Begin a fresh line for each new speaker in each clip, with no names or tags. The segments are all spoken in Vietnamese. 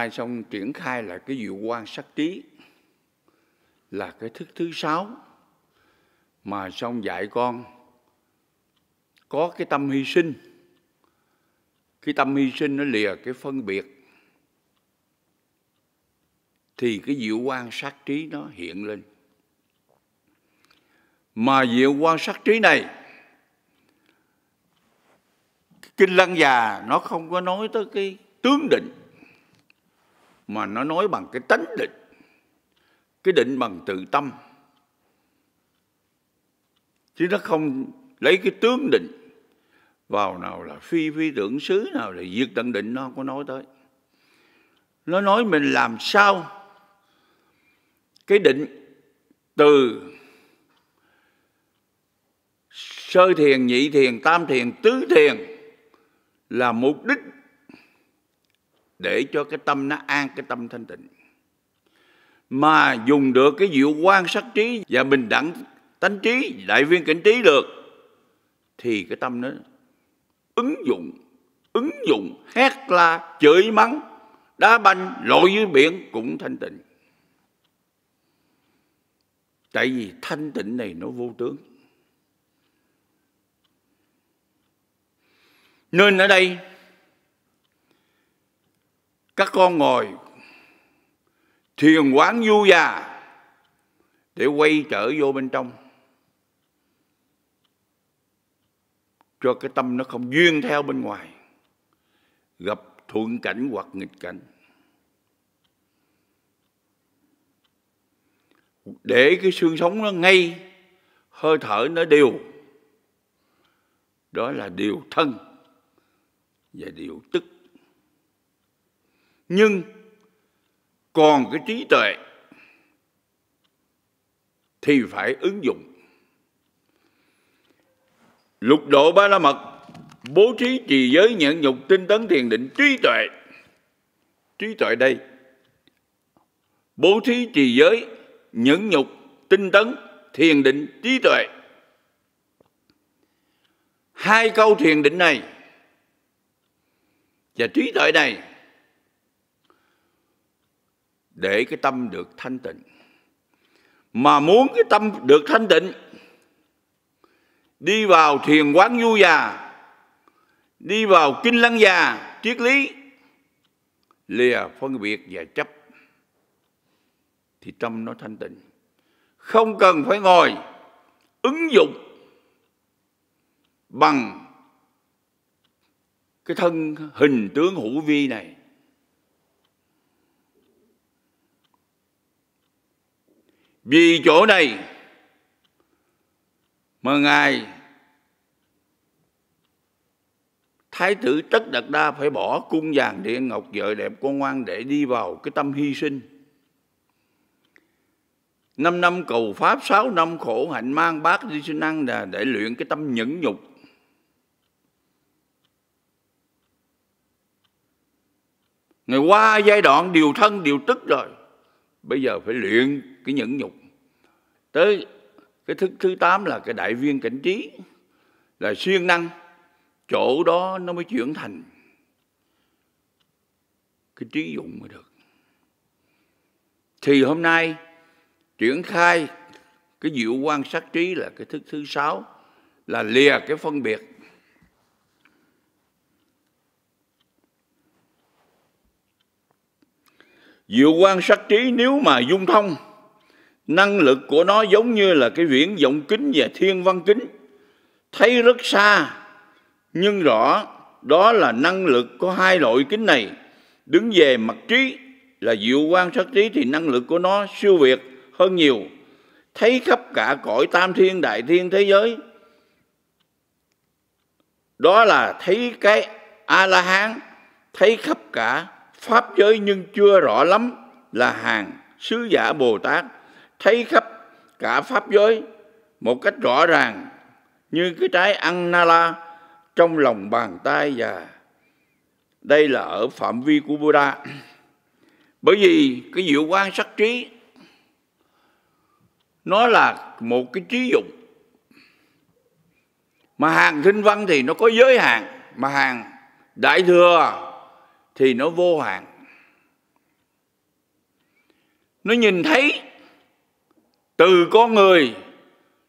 nay xong triển khai là cái diệu quan sắc trí là cái thức thứ sáu mà xong dạy con có cái tâm hy sinh cái tâm hy sinh nó lìa cái phân biệt thì cái diệu quan sát trí nó hiện lên mà diệu quan sát trí này kinh lăng già nó không có nói tới cái tướng định mà nó nói bằng cái tánh định cái định bằng tự tâm chứ nó không lấy cái tướng định vào nào là phi phi tưởng xứ nào là diệt tận định nó không có nói tới nó nói mình làm sao cái định từ sơ thiền nhị thiền tam thiền tứ thiền là mục đích để cho cái tâm nó an cái tâm thanh tịnh mà dùng được cái diệu quan sắc trí và bình đẳng tánh trí đại viên cảnh trí được thì cái tâm nó ứng dụng ứng dụng hét la chửi mắng đá banh lội dưới biển cũng thanh tịnh tại vì thanh tịnh này nó vô tướng nên ở đây các con ngồi thiền quán du già để quay trở vô bên trong cho cái tâm nó không duyên theo bên ngoài gặp thuận cảnh hoặc nghịch cảnh để cái xương sống nó ngay hơi thở nó đều đó là điều thân và điều tức nhưng còn cái trí tuệ thì phải ứng dụng lục độ ba la mật bố trí trì giới nhẫn nhục tinh tấn thiền định trí tuệ trí tuệ đây bố trí trì giới nhẫn nhục tinh tấn thiền định trí tuệ hai câu thiền định này và trí tuệ này để cái tâm được thanh tịnh mà muốn cái tâm được thanh tịnh đi vào thiền quán du già đi vào kinh lăng già triết lý lìa phân biệt và chấp thì tâm nó thanh tịnh không cần phải ngồi ứng dụng bằng cái thân hình tướng hữu vi này vì chỗ này mà ngài thái tử tất đạt đa phải bỏ cung vàng điện ngọc vợ đẹp con ngoan để đi vào cái tâm hy sinh năm năm cầu pháp sáu năm khổ hạnh mang bát đi sinh năng là để luyện cái tâm nhẫn nhục ngày qua giai đoạn điều thân điều tức rồi Bây giờ phải luyện cái nhẫn nhục tới cái thứ thứ tám là cái đại viên cảnh trí là siêng năng chỗ đó nó mới chuyển thành cái trí dụng mới được thì hôm nay triển khai cái diệu quan sát trí là cái thức thứ sáu là lìa cái phân biệt diệu quan sát trí nếu mà dung thông năng lực của nó giống như là cái viễn vọng kính và thiên văn kính thấy rất xa nhưng rõ đó là năng lực có hai loại kính này đứng về mặt trí là diệu quan sát trí thì năng lực của nó siêu việt hơn nhiều thấy khắp cả cõi tam thiên đại thiên thế giới đó là thấy cái a la hán thấy khắp cả pháp giới nhưng chưa rõ lắm là hàng sứ giả bồ tát thấy khắp cả pháp giới một cách rõ ràng như cái trái ăn la trong lòng bàn tay và đây là ở phạm vi của Buddha. Bởi vì cái diệu quan sắc trí nó là một cái trí dụng mà hàng thinh văn thì nó có giới hạn mà hàng đại thừa thì nó vô hạn nó nhìn thấy từ con người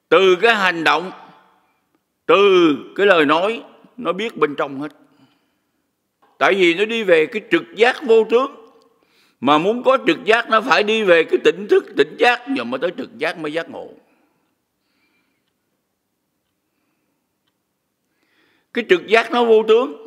từ cái hành động từ cái lời nói nó biết bên trong hết tại vì nó đi về cái trực giác vô tướng mà muốn có trực giác nó phải đi về cái tỉnh thức tỉnh giác rồi mới tới trực giác mới giác ngộ cái trực giác nó vô tướng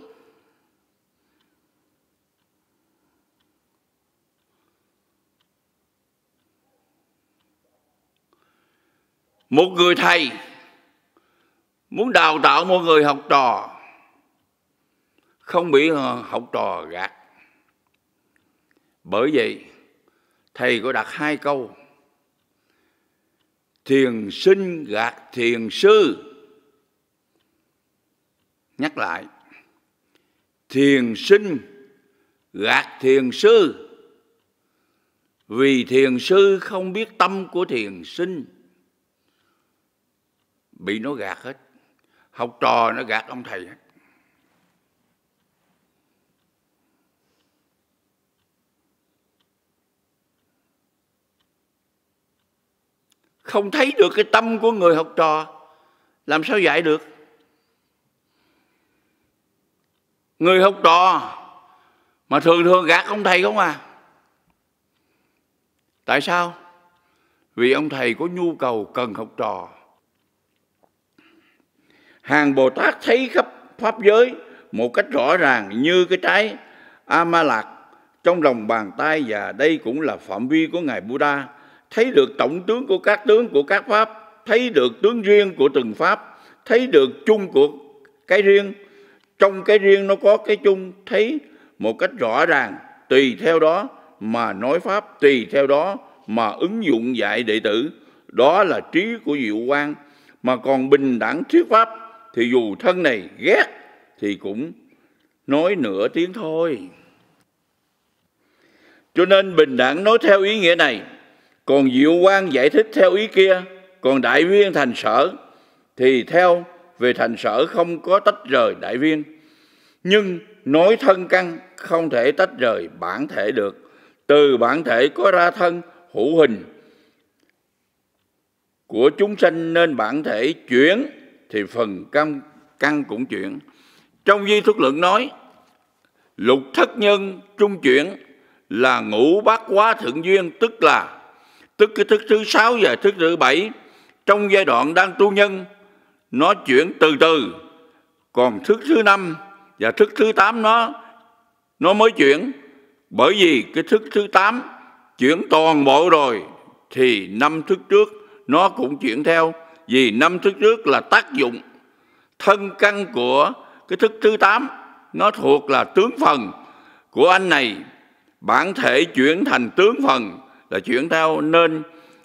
một người thầy muốn đào tạo một người học trò không bị ờ, học trò gạt bởi vậy thầy có đặt hai câu thiền sinh gạt thiền sư nhắc lại thiền sinh gạt thiền sư vì thiền sư không biết tâm của thiền sinh bị nó gạt hết học trò nó gạt ông thầy hết không thấy được cái tâm của người học trò làm sao dạy được người học trò mà thường thường gạt ông thầy không à tại sao vì ông thầy có nhu cầu cần học trò hàng bồ tát thấy khắp pháp giới một cách rõ ràng như cái trái amalat trong lòng bàn tay và đây cũng là phạm vi của ngài buddha thấy được tổng tướng của các tướng của các pháp thấy được tướng riêng của từng pháp thấy được chung của cái riêng trong cái riêng nó có cái chung thấy một cách rõ ràng tùy theo đó mà nói pháp tùy theo đó mà ứng dụng dạy đệ tử đó là trí của diệu quan mà còn bình đẳng thuyết pháp thì dù thân này ghét thì cũng nói nửa tiếng thôi. Cho nên bình đẳng nói theo ý nghĩa này, còn Diệu quan giải thích theo ý kia, còn Đại Viên thành sở thì theo về thành sở không có tách rời Đại Viên. Nhưng nói thân căn không thể tách rời bản thể được. Từ bản thể có ra thân hữu hình của chúng sanh nên bản thể chuyển thì phần căn, căn cũng chuyển. Trong Di thức lượng nói, lục thất nhân trung chuyển là ngũ bát quá thượng duyên, tức là tức cái thức thứ sáu và thức thứ bảy trong giai đoạn đang tu nhân nó chuyển từ từ còn thức thứ năm và thức thứ tám nó nó mới chuyển bởi vì cái thức thứ tám chuyển toàn bộ rồi thì năm thức trước nó cũng chuyển theo vì năm thứ trước là tác dụng thân căn của cái thức thứ tám nó thuộc là tướng phần của anh này bản thể chuyển thành tướng phần là chuyển theo nên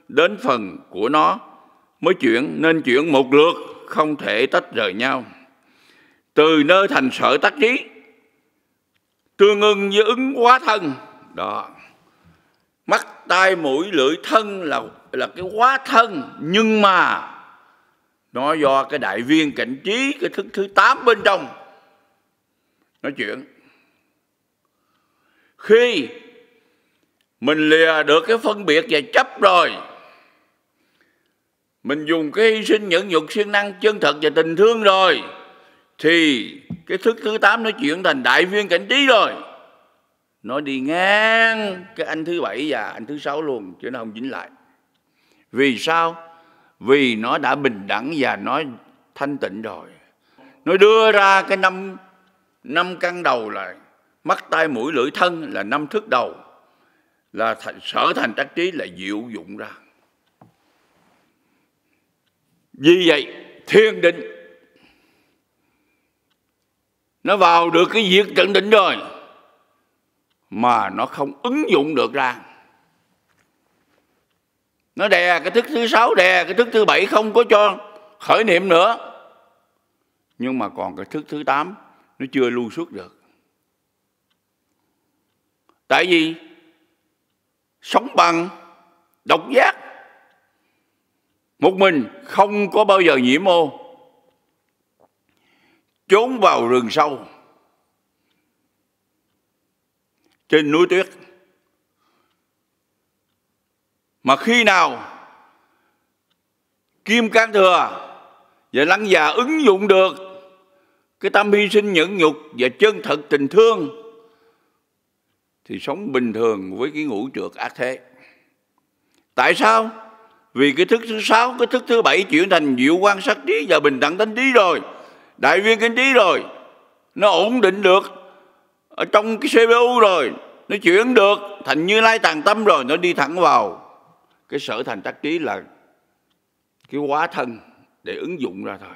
đến phần của nó mới chuyển nên chuyển một lượt không thể tách rời nhau từ nơi thành sở tác trí tương ưng với ứng quá thân đó mắt tai mũi lưỡi thân là là cái quá thân nhưng mà nó do cái đại viên cảnh trí cái thức thứ tám bên trong nói chuyện khi mình lìa được cái phân biệt và chấp rồi mình dùng cái hy sinh nhẫn nhục siêng năng chân thật và tình thương rồi thì cái thức thứ tám nó chuyển thành đại viên cảnh trí rồi nó đi ngang cái anh thứ bảy và anh thứ sáu luôn chứ nó không dính lại vì sao vì nó đã bình đẳng và nó thanh tịnh rồi nó đưa ra cái năm năm căn đầu là mắt tai mũi lưỡi thân là năm thức đầu là thành, sở thành tác trí là diệu dụng ra vì vậy thiên định nó vào được cái việc trận định rồi mà nó không ứng dụng được ra nó đè cái thức thứ sáu đè cái thức thứ bảy không có cho khởi niệm nữa nhưng mà còn cái thức thứ tám nó chưa lưu xuất được tại vì sống bằng độc giác một mình không có bao giờ nhiễm ô trốn vào rừng sâu trên núi tuyết mà khi nào kim cang thừa và lăng già ứng dụng được cái tâm hy sinh nhẫn nhục và chân thật tình thương thì sống bình thường với cái ngũ trượt ác thế tại sao vì cái thức thứ sáu cái thức thứ bảy chuyển thành diệu quan sát trí và bình đẳng tánh trí rồi đại viên kinh trí rồi nó ổn định được ở trong cái cpu rồi nó chuyển được thành như lai tàng tâm rồi nó đi thẳng vào cái sở thành tác trí là cái hóa thân để ứng dụng ra thôi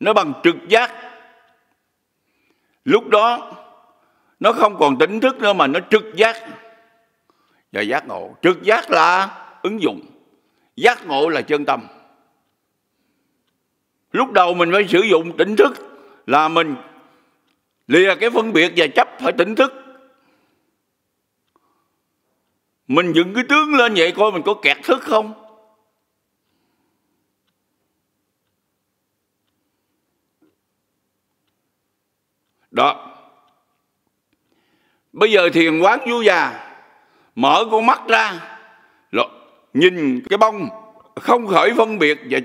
nó bằng trực giác lúc đó nó không còn tỉnh thức nữa mà nó trực giác và giác ngộ trực giác là ứng dụng giác ngộ là chân tâm lúc đầu mình phải sử dụng tỉnh thức là mình lìa cái phân biệt và chấp phải tỉnh thức mình dựng cái tướng lên vậy coi mình có kẹt thức không đó bây giờ thiền quán vui già mở con mắt ra nhìn cái bông không khởi phân biệt và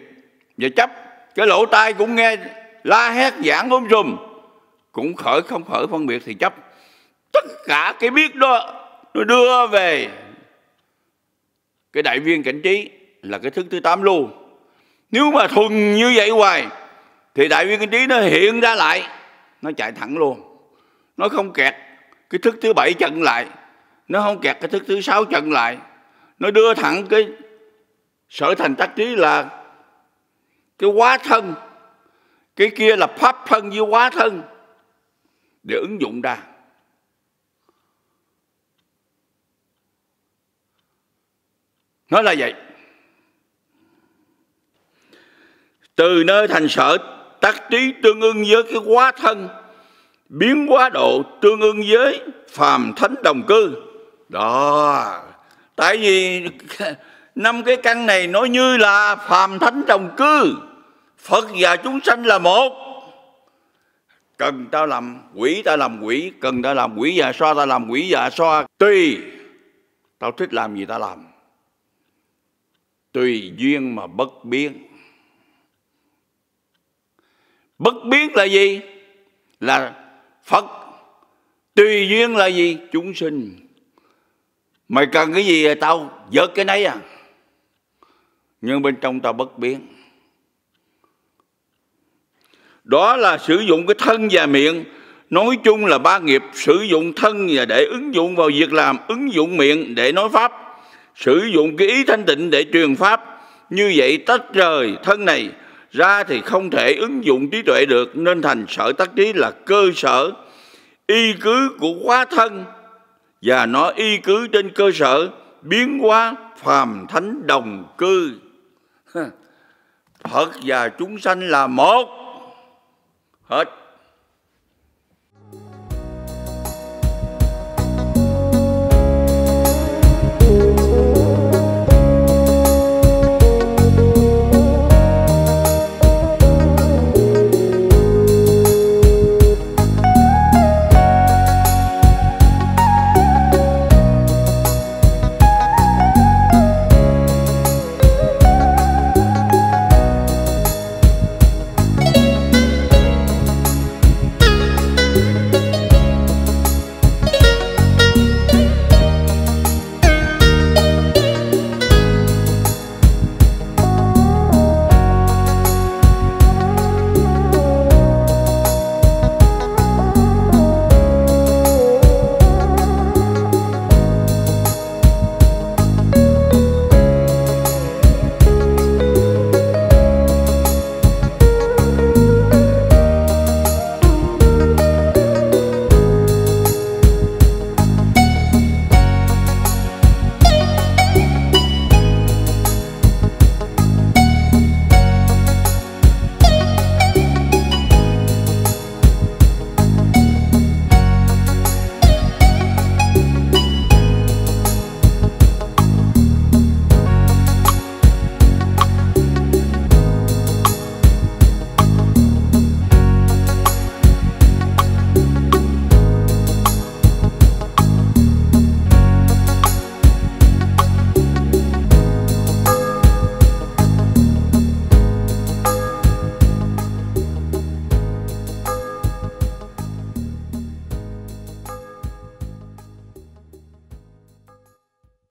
và chấp cái lỗ tai cũng nghe la hét giảng ôm rùm cũng khởi không khởi phân biệt thì chấp tất cả cái biết đó nó đưa về cái đại viên cảnh trí là cái thức thứ tám luôn nếu mà thuần như vậy hoài thì đại viên cảnh trí nó hiện ra lại nó chạy thẳng luôn nó không kẹt cái thức thứ bảy chặn lại nó không kẹt cái thức thứ sáu chặn lại nó đưa thẳng cái sở thành tác trí là cái quá thân cái kia là pháp thân với quá thân để ứng dụng ra Nó là vậy. Từ nơi thành sở tác trí tương ưng với cái quá thân, biến quá độ tương ưng với phàm thánh đồng cư. Đó. Tại vì năm cái căn này nói như là phàm thánh đồng cư. Phật và chúng sanh là một cần ta làm quỷ ta làm quỷ cần ta làm quỷ và dạ xoa ta làm quỷ và dạ xoa tùy tao thích làm gì ta làm tùy duyên mà bất biến bất biến là gì là phật tùy duyên là gì chúng sinh mày cần cái gì tao vớt cái nấy à nhưng bên trong tao bất biến đó là sử dụng cái thân và miệng nói chung là ba nghiệp sử dụng thân và để ứng dụng vào việc làm ứng dụng miệng để nói pháp sử dụng cái ý thanh tịnh để truyền pháp như vậy tách rời thân này ra thì không thể ứng dụng trí tuệ được nên thành sở tác trí là cơ sở y cứ của quá thân và nó y cứ trên cơ sở biến hóa phàm thánh đồng cư Phật và chúng sanh là một hết